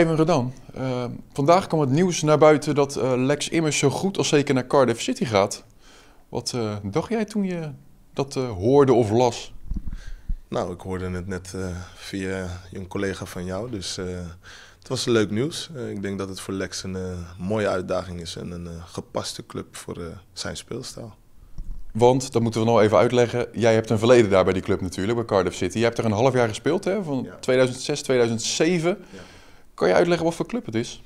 Ivan Redan, eh, vandaag kwam het nieuws naar buiten dat eh, Lex Immers zo goed als zeker naar Cardiff City gaat. Wat eh, dacht jij toen je dat hoorde of las? Nou, ik hoorde het net via een collega van jou, dus het was leuk nieuws. ik denk dat het voor Lex een mooie uitdaging is en een gepaste club voor zijn speelstijl. Want, dat moeten we nog even uitleggen, jij hebt een verleden daar bij die club natuurlijk, bij Cardiff City. Je hebt er een half jaar gespeeld, hè? van 2006, 2007. Ja. Kan je uitleggen wat voor club het is?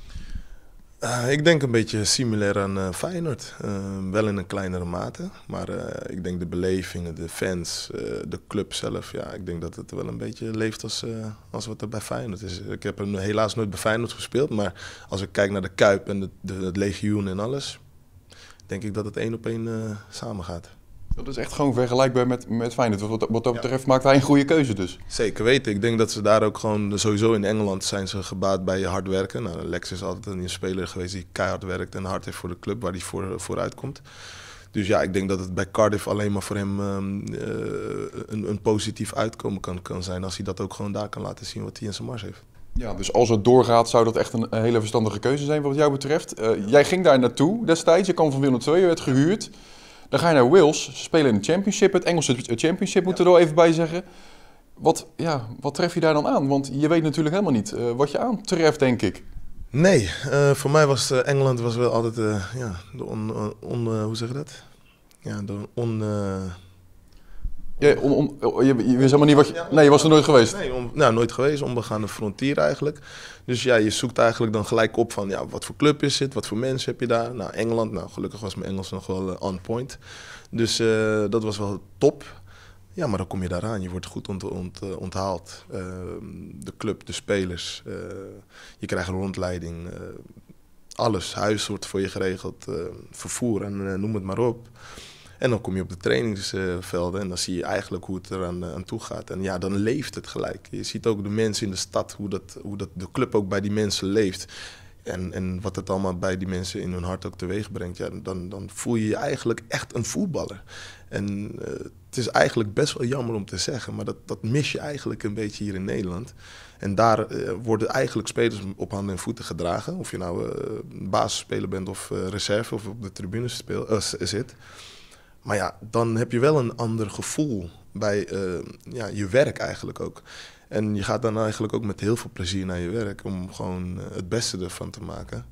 Eh, ik denk een beetje similair aan eh, Feyenoord. Eh, wel in een kleinere mate. Maar ik denk de belevingen, de fans, de club zelf. Ja, ik denk dat het wel een beetje leeft als, als wat er bij Feyenoord is. Ik heb hem helaas nooit bij Feyenoord gespeeld. Maar als ik kijk naar de Kuip en het legioen en alles. Denk ik dat het één op één samen gaat. Dat is echt gewoon vergelijkbaar met, met Feyenoord. Wat, wat dat betreft maakt hij een goede keuze dus. Zeker weten. Ik denk dat ze daar ook gewoon... Sowieso in Engeland zijn ze gebaat bij hard werken. Nou, Lex is altijd een speler geweest die keihard werkt en hard heeft voor de club waar hij voor, vooruit komt. Dus ja, ik denk dat het bij Cardiff alleen maar voor hem ehm, eh, een, een, positief uitkomen kan, kan zijn. Als hij dat ook gewoon daar kan laten zien wat hij in zijn mars heeft. Ja, dus als het doorgaat, zou dat echt een hele verstandige keuze zijn wat jou betreft. Eh, jij ging daar naartoe destijds. Je kwam van Willem II, je werd gehuurd. Dan ga je naar Wales, ze spelen in de Championship, het Engelse Championship moeten we er wel even bij zeggen. Wat, ja, wat tref je daar dan aan? Want je weet natuurlijk helemaal niet eh, wat je aantreft, denk ik. Nee, eh, voor mij was eh, Engeland was wel altijd ja, de on hoe zeg je dat? Ja, de on ja, om, om, oh, je, je, helemaal niet wat je... Nee, je was er nooit geweest. Nee, om, nou, nooit geweest. Onbegaande frontier eigenlijk. Dus ja, je zoekt eigenlijk dan gelijk op van ja, wat voor club is het? Wat voor mensen heb je daar? Nou, Engeland. Nou, gelukkig was mijn Engels nog wel eh, on point. Dus eh, dat was wel top. Ja, maar dan kom je daaraan. Je wordt goed eh, onthaald. de club, de spelers. je krijgt een rondleiding. alles. Huis wordt voor je geregeld. vervoer en noem het maar op. En dan kom je op de trainingsvelden en dan zie je eigenlijk hoe het eraan eh, aan toe gaat. En ja, dan leeft het gelijk. Je ziet ook de mensen in de stad, hoe, dat, hoe dat de club ook bij die mensen leeft. En, en wat het allemaal bij die mensen in hun hart ook teweeg brengt. Ja, dan, dan voel je je eigenlijk echt een voetballer. En eh, het is eigenlijk best wel jammer om te zeggen, maar dat, dat mis je eigenlijk een beetje hier in Nederland. En daar eh, worden eigenlijk spelers op handen en voeten gedragen. Of je nou basisspeler bent of reserve of op de tribune speel, zit. Maar ja, dan heb je wel een ander gevoel bij eh, ja, je werk eigenlijk ook. En je gaat dan eigenlijk ook met heel veel plezier naar je werk om gewoon eh, het beste ervan te maken.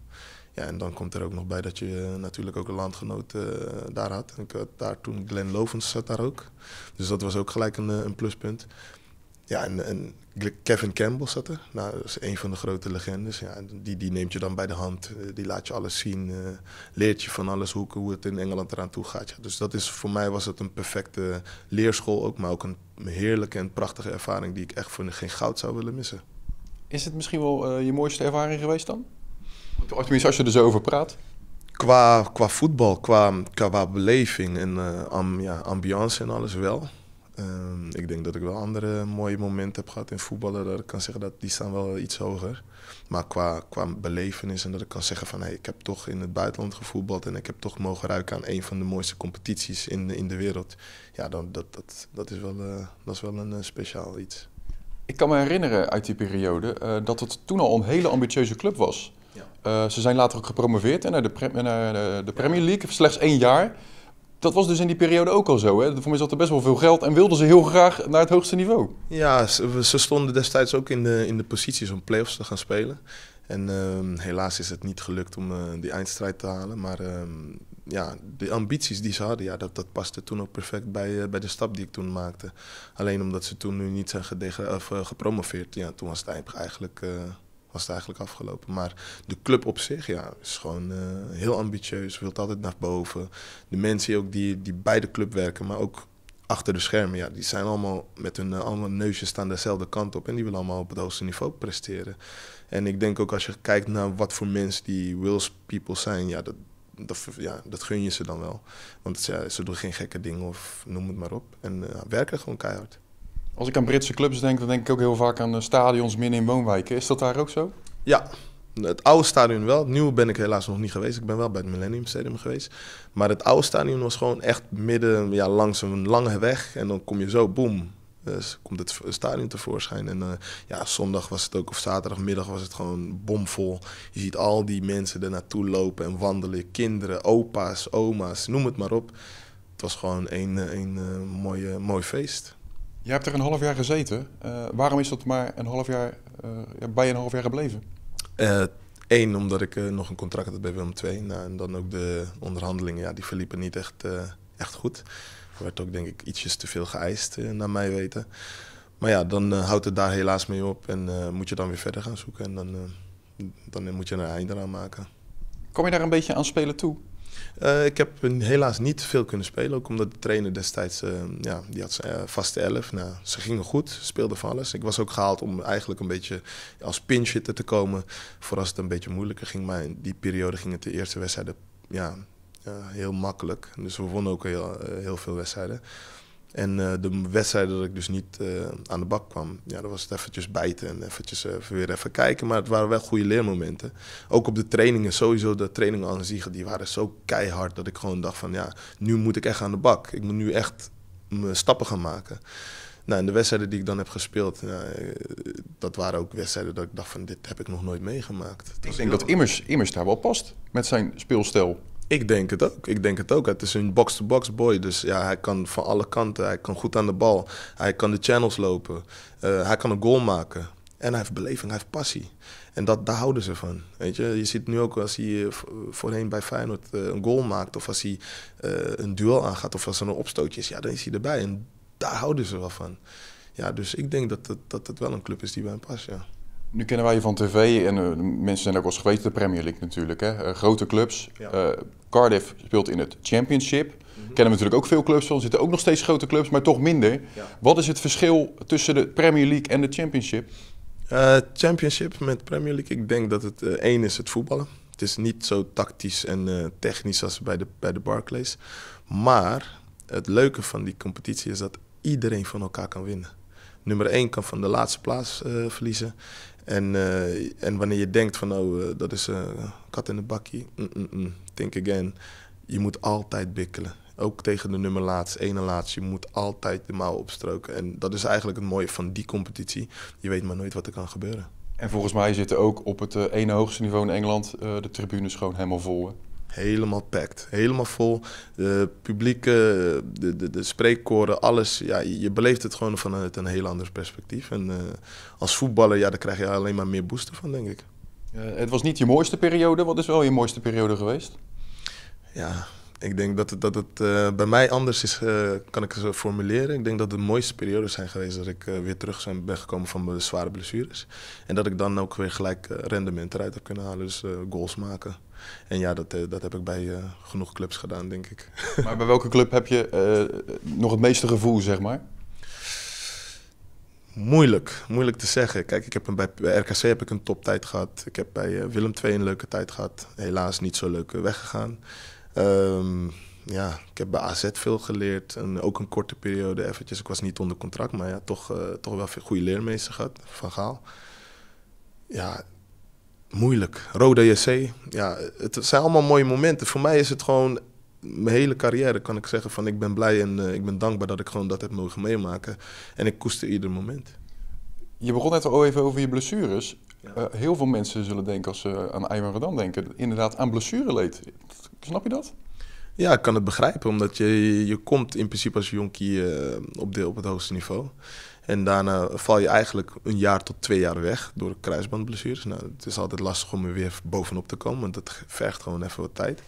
Ja, en dan komt er ook nog bij dat je eh, natuurlijk ook een landgenoot daar had. Ik had daar toen Glenn Lovens zat daar ook. Dus dat was ook gelijk een, een pluspunt. Ja, en, Kevin Campbell zat er. Nou, dat is een van de grote legendes. Ja, die, die neemt je dan bij de hand. Eh, die laat je alles zien. Eh, leert je van alles hoe, hoe het in Engeland eraan toe gaat. Ja. Dus dat is voor mij was het een perfecte leerschool ook. Maar ook een heerlijke en prachtige ervaring die ik echt voor geen goud zou willen missen. Is het misschien wel eh, je mooiste ervaring geweest dan? als je er zo over praat. Qua, qua voetbal, qua, qua beleving en uh, ja, ambiance en alles wel. Ehm, ik denk dat ik wel andere mooie momenten heb gehad in voetballen. Dat ik kan zeggen dat die staan wel iets hoger. Maar qua, qua belevenis en dat ik kan zeggen van hey, ik heb toch in het buitenland gevoetbald. En ik heb toch mogen ruiken aan een van de mooiste competities in de, in de wereld. Ja, dan, dat, dat, dat, is wel, eh, dat is wel een eh, speciaal iets. Ik kan me herinneren uit die periode eh, dat het toen al een hele ambitieuze club was. Ja. ze zijn later ook gepromoveerd naar de, naar de Premier League. Slechts één jaar. Dat was dus in die periode ook al zo. Hè? Voor mij zat er best wel veel geld en wilden ze heel graag naar het hoogste niveau. Ja, ze, stonden destijds ook in de, in de posities om play-offs te gaan spelen. En ehm, helaas is het niet gelukt om eh, die eindstrijd te halen. Maar ehm, ja, de ambities die ze hadden, ja, dat, dat paste toen ook perfect bij, eh, bij de stap die ik toen maakte. Alleen omdat ze toen nu niet zijn of, eh, gepromoveerd, ja, toen was het eigenlijk was het eigenlijk afgelopen. Maar de club op zich ja, is gewoon eh, heel ambitieus, wilt altijd naar boven. De mensen ook die, die bij de club werken, maar ook achter de schermen, ja, die zijn allemaal met hun eh, allemaal neusjes staan dezelfde kant op. En die willen allemaal op het hoogste niveau presteren. En ik denk ook als je kijkt naar wat voor mensen die Wills people zijn, ja, dat, dat, ja, dat gun je ze dan wel. Want ze doen geen gekke dingen of noem het maar op. En eh, werken gewoon keihard. Als ik aan Britse clubs denk, dan denk ik ook heel vaak aan eh, stadions midden in woonwijken. Is dat daar ook zo? Ja, het oude stadion wel. Het nieuwe ben ik helaas nog niet geweest. Ik ben wel bij het Millennium Stadium geweest. Maar het oude stadion was gewoon echt midden ja, langs een lange weg. En dan kom je zo, boem, dus komt het stadion tevoorschijn. En eh, ja, zondag was het ook, of zaterdagmiddag was het gewoon bomvol. Je ziet al die mensen er naartoe lopen en wandelen. Kinderen, opa's, oma's, noem het maar op. Het was gewoon een, een, eh, mooie, mooi feest. Je hebt er een half jaar gezeten. Eh, waarom is dat maar een half jaar, uh, bij een half jaar gebleven? Eén, eh, omdat ik nog een contract had bij Willem II. Nou, en dan ook de onderhandelingen, ja, die verliepen niet echt, echt goed. Er werd ook denk ik ietsjes te veel geëist, naar mij weten. Maar ja, dan houdt het daar helaas mee op en moet je dan weer verder gaan zoeken. En dan, dan moet je een einde aan maken. Kom je daar een beetje aan spelen toe? Eh, ik heb helaas niet veel kunnen spelen. Ook omdat de trainer destijds, eh, ja, die had uh, vaste elf. Nou, ze gingen goed, speelden van alles. Ik was ook gehaald om eigenlijk een beetje als pinch te komen. Voor als het een beetje moeilijker ging. Maar in die periode ging het de eerste wedstrijden ja, heel makkelijk. Dus we wonnen ook heel, heel veel wedstrijden. En eh, de wedstrijden dat ik dus niet eh, aan de bak kwam, ja, dat was het eventjes bijten en eventjes eh, weer even kijken. Maar het waren wel goede leermomenten. Ook op de trainingen, sowieso de trainingen aan zich, die waren zo keihard dat ik gewoon dacht van ja, nu moet ik echt aan de bak. Ik moet nu echt mijn stappen gaan maken. Nou, en de wedstrijden die ik dan heb gespeeld, dat waren ook wedstrijden dat ik dacht van dit heb ik nog nooit meegemaakt. ik denk dat Immers, Immers daar wel past met zijn speelstijl. Ik denk het ook. Ik denk het ook. Het is een box-to-box boy. Dus ja, hij kan van alle kanten. Hij kan goed aan de bal. Hij kan de channels lopen. Eh, hij kan een goal maken. En hij heeft beleving, hij heeft passie. En dat, daar houden ze van. Weet je? je ziet nu ook als hij eh, voorheen bij Feyenoord eh, een goal maakt... of als hij een duel aangaat of als er een opstootje is... ja, dan is hij erbij. En daar houden ze wel van. Ja, dus ik denk dat het, dat wel een club is die bij hem past, ja. Nu kennen wij je van tv en eh, mensen zijn ook wel eens geweest de Premier League natuurlijk. Hè? Eh, grote clubs. Eh, Cardiff speelt in het Championship. Mhm. Kennen we natuurlijk ook veel clubs van. Er zitten ook nog steeds grote clubs, maar toch minder. Wat is het verschil tussen de Premier League en de Championship? championship met Premier League, ik denk dat het één is het voetballen. Het is niet zo tactisch en technisch als bij de, bij de Barclays. Maar het leuke van die competitie is dat iedereen van elkaar kan winnen nummer 1 kan van de laatste plaats verliezen. En, eh, en wanneer je denkt van nou, oh, eh, dat is een eh, kat in de bakkie, mm, mm -mm, think again. Je moet altijd bikkelen. Ook tegen de nummer laatst, ene laatst. Je moet altijd de mouw opstroken. En dat is eigenlijk het mooie van die competitie. Je weet maar nooit wat er kan gebeuren. En volgens mij zitten ook op het ene hoogste niveau in Engeland de tribunes gewoon helemaal vol. Helemaal packed, helemaal vol. De publieke, de, de, de spreekkoren, alles. Ja, je beleeft het gewoon vanuit een heel ander perspectief. En eh, als voetballer, ja, daar krijg je alleen maar meer boosten van, denk ik. Eh, het was niet je mooiste periode. Wat is wel je mooiste periode geweest? Ja, ik denk dat het, dat het eh, bij mij anders is, eh, kan ik het formuleren. Ik denk dat de mooiste periodes zijn geweest dat ik eh, weer terug zijn, ben gekomen van mijn zware blessures. En dat ik dan ook weer gelijk rendement eruit heb kunnen halen, dus goals maken. En ja, dat, dat heb ik bij genoeg clubs gedaan, denk ik. Maar bij welke club heb je nog het meeste gevoel, zeg maar? Moeilijk, moeilijk te zeggen. Kijk, ik heb bij, bij RKC heb ik een toptijd gehad. Ik heb bij Willem II een leuke tijd gehad. Helaas niet zo leuk weggegaan. Ehm, ja, ik heb bij AZ veel geleerd. En ook een korte periode eventjes. Ik was niet onder contract, maar ja, toch, eh, toch wel veel goede leermeester gehad. Van Gaal. Ja, moeilijk. Rode JC. Ja, het zijn allemaal mooie momenten. Voor mij is het gewoon... Mijn hele carrière kan ik zeggen van ik ben blij en eh, ik ben dankbaar dat ik gewoon dat heb mogen meemaken. En ik koester ieder moment. Je begon net al even over je blessures. Eh, heel veel mensen zullen denken als ze aan Ayman Redan denken, inderdaad aan blessureleed. Snap je dat? Ja, ik kan het begrijpen, omdat je, je komt in principe als jonkie eh, op, de, op het hoogste niveau. En daarna val je eigenlijk een jaar tot twee jaar weg door kruisbandblessures. Nou, het is altijd lastig om er weer bovenop te komen, want dat vergt gewoon even wat tijd.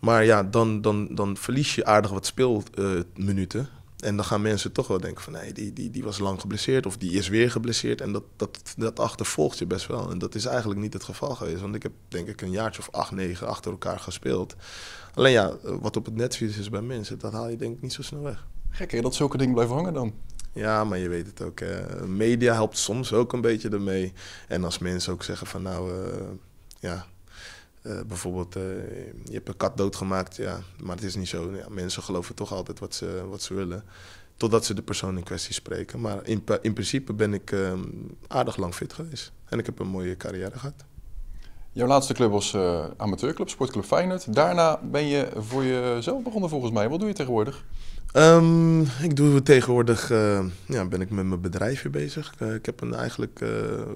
Maar ja, dan, dan, dan verlies je aardig wat speelminuten. En dan gaan mensen toch wel denken van nee, die, die, die was lang geblesseerd of die is weer geblesseerd. En dat, dat, dat achtervolgt je best wel. En dat is eigenlijk niet het geval geweest. Want ik heb denk ik een jaartje of acht, negen achter elkaar gespeeld. Alleen ja, wat op het netvies is bij mensen, dat haal je denk ik niet zo snel weg. Gek hè, dat zulke dingen blijven hangen dan. Ja, maar je weet het ook. media helpt soms ook een beetje ermee. En als mensen ook zeggen van nou, eh, ja, eh, bijvoorbeeld, eh, je hebt een kat doodgemaakt, ja, maar het is niet zo. Ja, mensen geloven toch altijd wat ze, wat ze willen, totdat ze de persoon in kwestie spreken. Maar in, in principe ben ik ehm, aardig lang fit geweest en ik heb een mooie carrière gehad. Jouw laatste club was eh, amateurclub, sportclub Feyenoord. Daarna ben je voor jezelf begonnen volgens mij. Wat doe je tegenwoordig? Ehm, ik doe tegenwoordig, ja, ben ik met mijn bedrijfje bezig. ik heb een, eigenlijk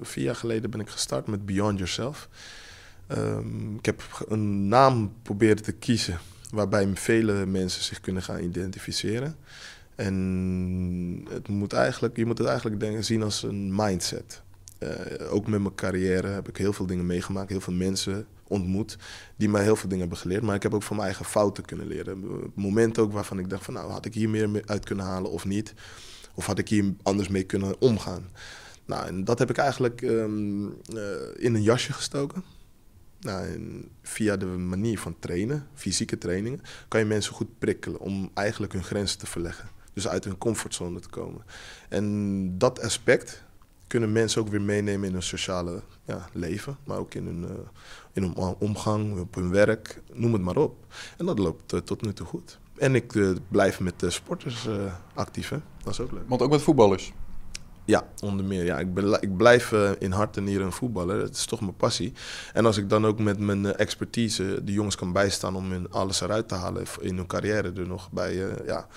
vier jaar geleden ben ik gestart met Beyond Yourself. Ehm, ik heb een naam proberen te kiezen waarbij vele mensen zich kunnen gaan identificeren. En het moet eigenlijk, je moet het eigenlijk denken, zien als een mindset. Eh, ook met mijn carrière heb ik heel veel dingen meegemaakt, heel veel mensen ontmoet die mij heel veel dingen hebben geleerd. Maar ik heb ook van mijn eigen fouten kunnen leren. Eh, momenten ook waarvan ik dacht van nou had ik hier meer uit kunnen halen of niet. Of had ik hier anders mee kunnen omgaan. Nou, en dat heb ik eigenlijk ehm, eh, in een jasje gestoken. Nou, via de manier van trainen, fysieke trainingen, kan je mensen goed prikkelen om eigenlijk hun grenzen te verleggen. Dus uit hun comfortzone te komen. En dat aspect kunnen mensen ook weer meenemen in hun sociale ja, leven, maar ook in hun, uh, in hun omgang, op hun werk, noem het maar op. En dat loopt eh, tot nu toe goed. En ik eh, blijf met de sporters actief, dat is ook leuk. Want ook met voetballers? Ja, onder meer. Ja. Ik, ben, ik blijf eh, in hart en nieren een voetballer. Dat is toch mijn passie. En als ik dan ook met mijn eh, expertise de jongens kan bijstaan om hun alles eruit te halen in hun carrière er nog bij. Eh, ja,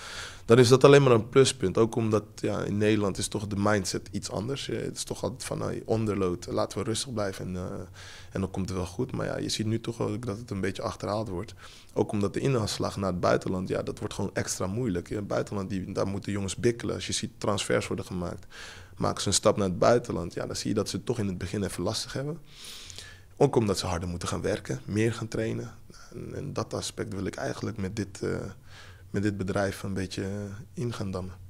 dan is dat alleen maar een pluspunt. Ook omdat ja, in Nederland is toch de mindset iets anders. Het is toch altijd van onderloot. Nou, onderlood, laten we rustig blijven en, eh, en dan komt het wel goed. Maar ja, je ziet nu toch ook dat het een beetje achterhaald wordt. Ook omdat de inhaalslag naar het buitenland, ja, dat wordt gewoon extra moeilijk. In het buitenland, die, daar moeten jongens bikkelen. Als je ziet transfers worden gemaakt, maken ze een stap naar het buitenland. Ja, dan zie je dat ze het toch in het begin even lastig hebben. Ook omdat ze harder moeten gaan werken, meer gaan trainen. En, dat aspect wil ik eigenlijk met dit... Eh, met dit bedrijf een beetje eh, ingaan dammen.